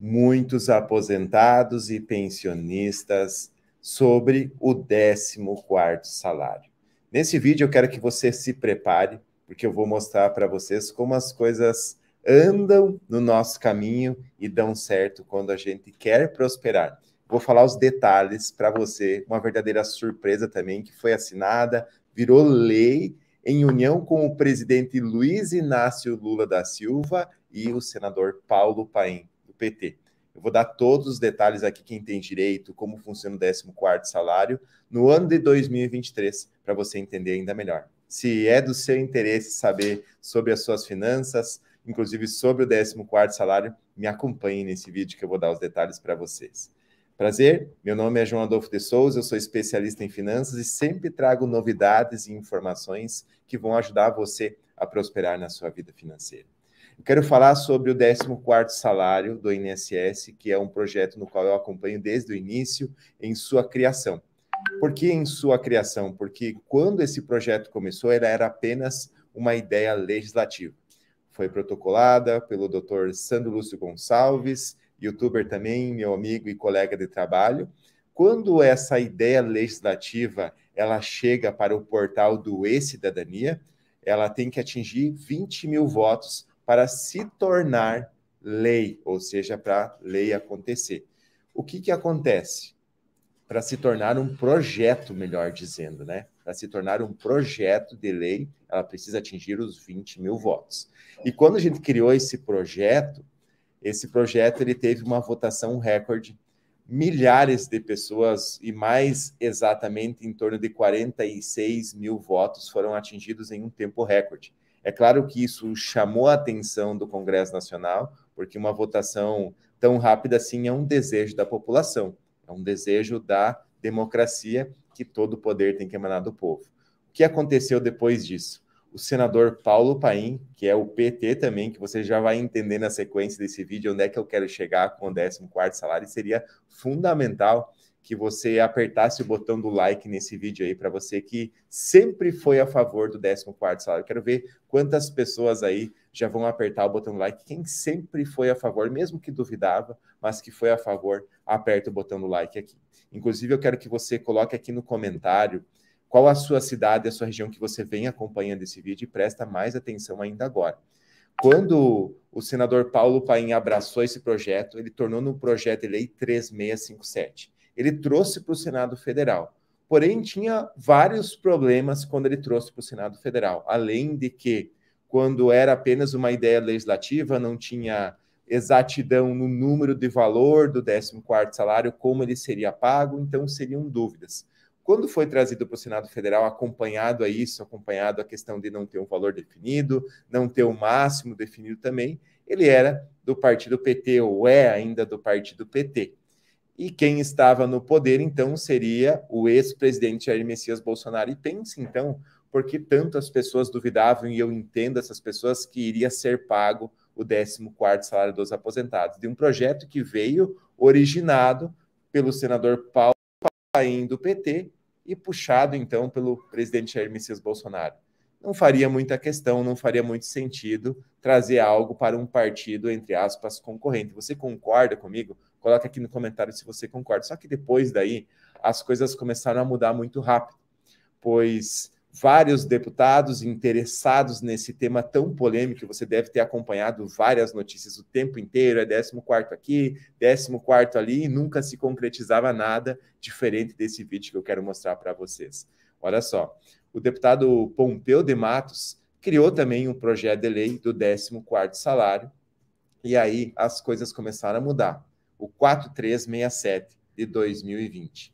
muitos aposentados e pensionistas sobre o 14 salário. Nesse vídeo eu quero que você se prepare, porque eu vou mostrar para vocês como as coisas andam no nosso caminho e dão certo quando a gente quer prosperar. Vou falar os detalhes para você, uma verdadeira surpresa também que foi assinada, virou lei em união com o presidente Luiz Inácio Lula da Silva e o senador Paulo Paim. PT. Eu vou dar todos os detalhes aqui, quem tem direito, como funciona o 14º salário, no ano de 2023, para você entender ainda melhor. Se é do seu interesse saber sobre as suas finanças, inclusive sobre o 14º salário, me acompanhe nesse vídeo que eu vou dar os detalhes para vocês. Prazer, meu nome é João Adolfo de Souza, eu sou especialista em finanças e sempre trago novidades e informações que vão ajudar você a prosperar na sua vida financeira. Eu quero falar sobre o 14º salário do INSS, que é um projeto no qual eu acompanho desde o início em sua criação. Por que em sua criação? Porque quando esse projeto começou, ele era apenas uma ideia legislativa. Foi protocolada pelo Dr. Sandro Lúcio Gonçalves, youtuber também, meu amigo e colega de trabalho. Quando essa ideia legislativa ela chega para o portal do e-Cidadania, ela tem que atingir 20 mil votos para se tornar lei, ou seja, para lei acontecer. O que, que acontece? Para se tornar um projeto, melhor dizendo, né? Para se tornar um projeto de lei, ela precisa atingir os 20 mil votos. E quando a gente criou esse projeto, esse projeto ele teve uma votação recorde. Milhares de pessoas, e mais exatamente em torno de 46 mil votos, foram atingidos em um tempo recorde. É claro que isso chamou a atenção do Congresso Nacional, porque uma votação tão rápida assim é um desejo da população, é um desejo da democracia que todo o poder tem que emanar do povo. O que aconteceu depois disso? O senador Paulo Paim, que é o PT também, que você já vai entender na sequência desse vídeo onde é que eu quero chegar com o 14 salário, seria fundamental que você apertasse o botão do like nesse vídeo aí para você que sempre foi a favor do 14 salário. Quero ver quantas pessoas aí já vão apertar o botão do like. Quem sempre foi a favor, mesmo que duvidava, mas que foi a favor, aperta o botão do like aqui. Inclusive, eu quero que você coloque aqui no comentário qual a sua cidade, a sua região que você vem acompanhando esse vídeo e presta mais atenção ainda agora. Quando o senador Paulo Paim abraçou esse projeto, ele tornou no projeto de lei 3657 ele trouxe para o Senado Federal. Porém, tinha vários problemas quando ele trouxe para o Senado Federal, além de que, quando era apenas uma ideia legislativa, não tinha exatidão no número de valor do 14 salário, como ele seria pago, então seriam dúvidas. Quando foi trazido para o Senado Federal, acompanhado a isso, acompanhado a questão de não ter um valor definido, não ter o um máximo definido também, ele era do partido PT, ou é ainda do partido PT e quem estava no poder então seria o ex-presidente Jair Messias Bolsonaro. E pense então por que tantas pessoas duvidavam, e eu entendo essas pessoas, que iria ser pago o 14 salário dos aposentados, de um projeto que veio originado pelo senador Paulo Paim do PT e puxado então pelo presidente Jair Messias Bolsonaro. Não faria muita questão, não faria muito sentido trazer algo para um partido entre aspas concorrente. Você concorda comigo? Coloque aqui no comentário se você concorda. Só que depois daí, as coisas começaram a mudar muito rápido, pois vários deputados interessados nesse tema tão polêmico, você deve ter acompanhado várias notícias o tempo inteiro, é 14 aqui, 14 ali, e nunca se concretizava nada diferente desse vídeo que eu quero mostrar para vocês. Olha só, o deputado Pompeu de Matos criou também um projeto de lei do 14º salário, e aí as coisas começaram a mudar o 4367 de 2020.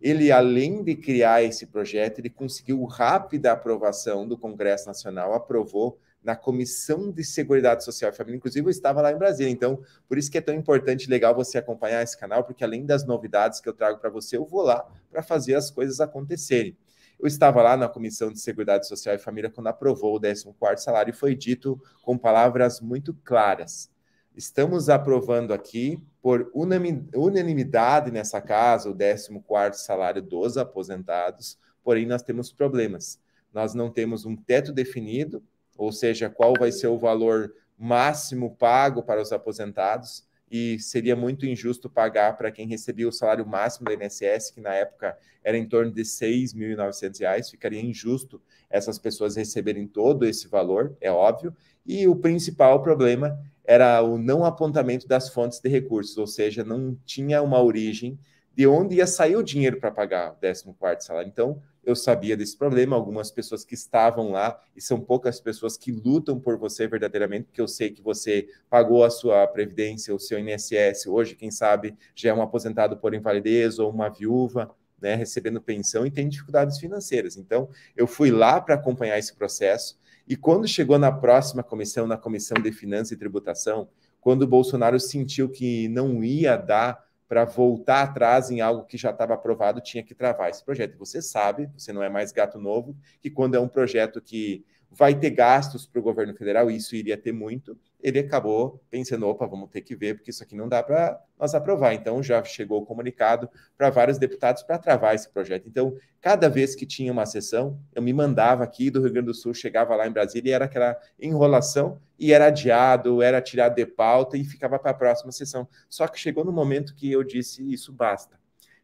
Ele, além de criar esse projeto, ele conseguiu rápida aprovação do Congresso Nacional, aprovou na Comissão de Seguridade Social e Família. Inclusive, eu estava lá em Brasília, então por isso que é tão importante e legal você acompanhar esse canal, porque além das novidades que eu trago para você, eu vou lá para fazer as coisas acontecerem. Eu estava lá na Comissão de Seguridade Social e Família quando aprovou o 14 salário e foi dito com palavras muito claras estamos aprovando aqui, por unanimidade nessa casa, o 14º salário dos aposentados, porém nós temos problemas. Nós não temos um teto definido, ou seja, qual vai ser o valor máximo pago para os aposentados, e seria muito injusto pagar para quem recebia o salário máximo da INSS, que na época era em torno de R$ 6.900, ficaria injusto essas pessoas receberem todo esse valor, é óbvio. E o principal problema era o não apontamento das fontes de recursos, ou seja, não tinha uma origem de onde ia sair o dinheiro para pagar o 14 salário. Então, eu sabia desse problema, algumas pessoas que estavam lá, e são poucas pessoas que lutam por você verdadeiramente, porque eu sei que você pagou a sua previdência, o seu INSS, hoje, quem sabe, já é um aposentado por invalidez ou uma viúva, né, recebendo pensão e tem dificuldades financeiras. Então, eu fui lá para acompanhar esse processo, e quando chegou na próxima comissão, na Comissão de Finanças e Tributação, quando o Bolsonaro sentiu que não ia dar para voltar atrás em algo que já estava aprovado, tinha que travar esse projeto. E você sabe, você não é mais gato novo, que quando é um projeto que vai ter gastos para o governo federal, isso iria ter muito. Ele acabou pensando: opa, vamos ter que ver, porque isso aqui não dá para nós aprovar. Então, já chegou o comunicado para vários deputados para travar esse projeto. Então, cada vez que tinha uma sessão, eu me mandava aqui do Rio Grande do Sul, chegava lá em Brasília e era aquela enrolação e era adiado, era tirado de pauta e ficava para a próxima sessão. Só que chegou no momento que eu disse: isso basta,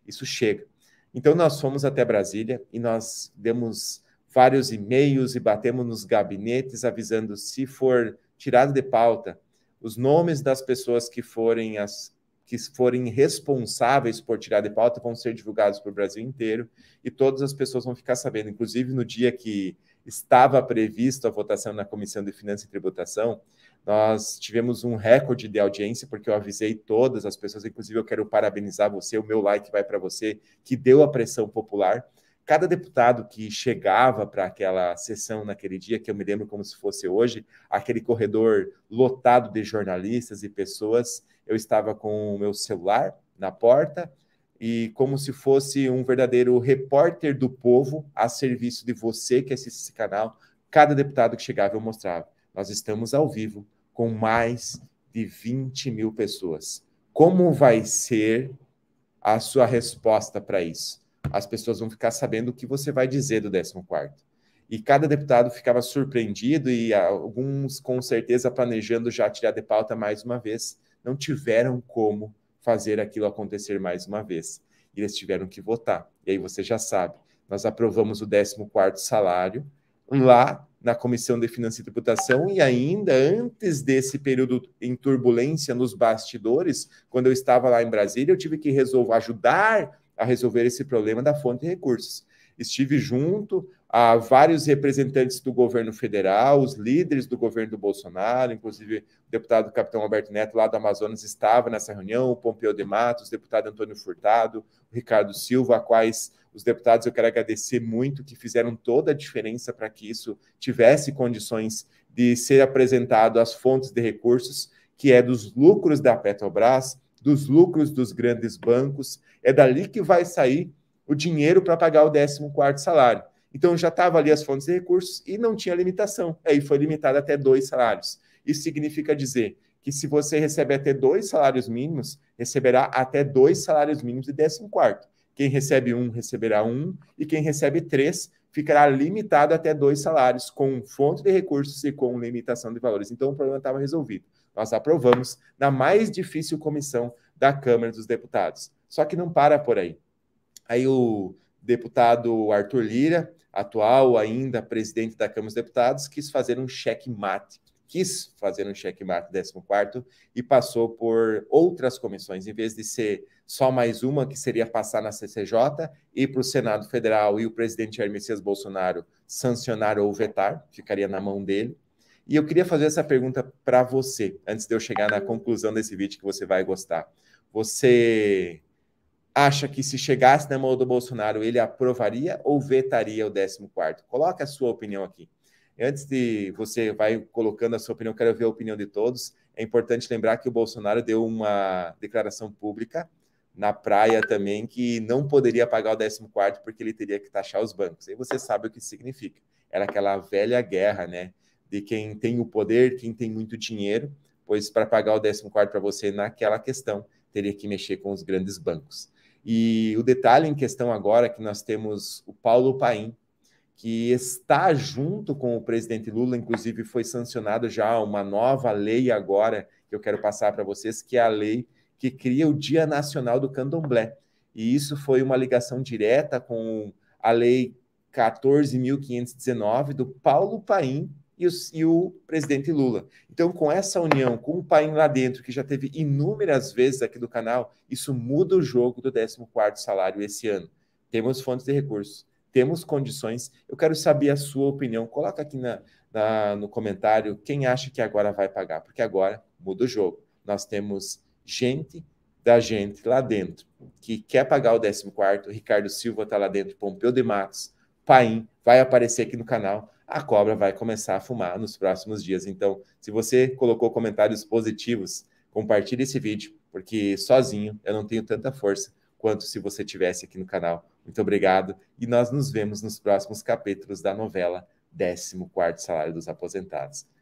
isso chega. Então, nós fomos até Brasília e nós demos vários e-mails e batemos nos gabinetes avisando se for tirado de pauta os nomes das pessoas que forem as que forem responsáveis por tirar de pauta vão ser divulgados para o Brasil inteiro e todas as pessoas vão ficar sabendo. Inclusive, no dia que estava previsto a votação na Comissão de Finanças e Tributação, nós tivemos um recorde de audiência, porque eu avisei todas as pessoas, inclusive eu quero parabenizar você, o meu like vai para você, que deu a pressão popular cada deputado que chegava para aquela sessão naquele dia, que eu me lembro como se fosse hoje, aquele corredor lotado de jornalistas e pessoas, eu estava com o meu celular na porta e como se fosse um verdadeiro repórter do povo a serviço de você que assiste esse canal, cada deputado que chegava eu mostrava. Nós estamos ao vivo com mais de 20 mil pessoas. Como vai ser a sua resposta para isso? as pessoas vão ficar sabendo o que você vai dizer do 14 E cada deputado ficava surpreendido e alguns, com certeza, planejando já tirar de pauta mais uma vez, não tiveram como fazer aquilo acontecer mais uma vez. E eles tiveram que votar. E aí você já sabe, nós aprovamos o 14 salário lá na Comissão de Finanças e Tributação e ainda antes desse período em turbulência nos bastidores, quando eu estava lá em Brasília, eu tive que resolver ajudar a resolver esse problema da fonte de recursos. Estive junto a vários representantes do governo federal, os líderes do governo do Bolsonaro, inclusive o deputado Capitão Alberto Neto, lá do Amazonas, estava nessa reunião, o Pompeu de Matos, o deputado Antônio Furtado, o Ricardo Silva, a quais os deputados eu quero agradecer muito, que fizeram toda a diferença para que isso tivesse condições de ser apresentado às fontes de recursos, que é dos lucros da Petrobras, dos lucros dos grandes bancos. É dali que vai sair o dinheiro para pagar o 14 salário. Então já estava ali as fontes de recursos e não tinha limitação. Aí foi limitado até dois salários. Isso significa dizer que se você recebe até dois salários mínimos, receberá até dois salários mínimos de 14 Quem recebe um, receberá um, e quem recebe três, ficará limitado até dois salários, com fonte de recursos e com limitação de valores. Então o problema estava resolvido. Nós aprovamos na mais difícil comissão da Câmara dos Deputados. Só que não para por aí. Aí o deputado Arthur Lira, atual ainda presidente da Câmara dos Deputados, quis fazer um checkmate, quis fazer um checkmate 14 e passou por outras comissões, em vez de ser só mais uma, que seria passar na CCJ, e para o Senado Federal e o presidente Jair Messias Bolsonaro sancionar ou vetar, ficaria na mão dele. E eu queria fazer essa pergunta para você, antes de eu chegar na conclusão desse vídeo que você vai gostar. Você acha que se chegasse na mão do Bolsonaro, ele aprovaria ou vetaria o 14 Coloque a sua opinião aqui. Antes de você vai colocando a sua opinião, quero ver a opinião de todos. É importante lembrar que o Bolsonaro deu uma declaração pública na praia também que não poderia pagar o 14 porque ele teria que taxar os bancos. E você sabe o que significa. Era aquela velha guerra, né? de quem tem o poder, quem tem muito dinheiro, pois para pagar o 14 para você naquela questão, teria que mexer com os grandes bancos. E o detalhe em questão agora é que nós temos o Paulo Paim, que está junto com o presidente Lula, inclusive foi sancionado já uma nova lei agora que eu quero passar para vocês, que é a lei que cria o Dia Nacional do Candomblé. E isso foi uma ligação direta com a lei 14.519 do Paulo Paim, e, e o presidente Lula. Então, com essa união, com o pai lá dentro, que já teve inúmeras vezes aqui do canal, isso muda o jogo do 14º salário esse ano. Temos fontes de recursos, temos condições. Eu quero saber a sua opinião. Coloca aqui na, na, no comentário quem acha que agora vai pagar, porque agora muda o jogo. Nós temos gente da gente lá dentro que quer pagar o 14º, Ricardo Silva está lá dentro, Pompeu de Matos, Paim, vai aparecer aqui no canal. A cobra vai começar a fumar nos próximos dias. Então, se você colocou comentários positivos, compartilhe esse vídeo, porque sozinho eu não tenho tanta força quanto se você tivesse aqui no canal. Muito obrigado e nós nos vemos nos próximos capítulos da novela 14 Salário dos Aposentados.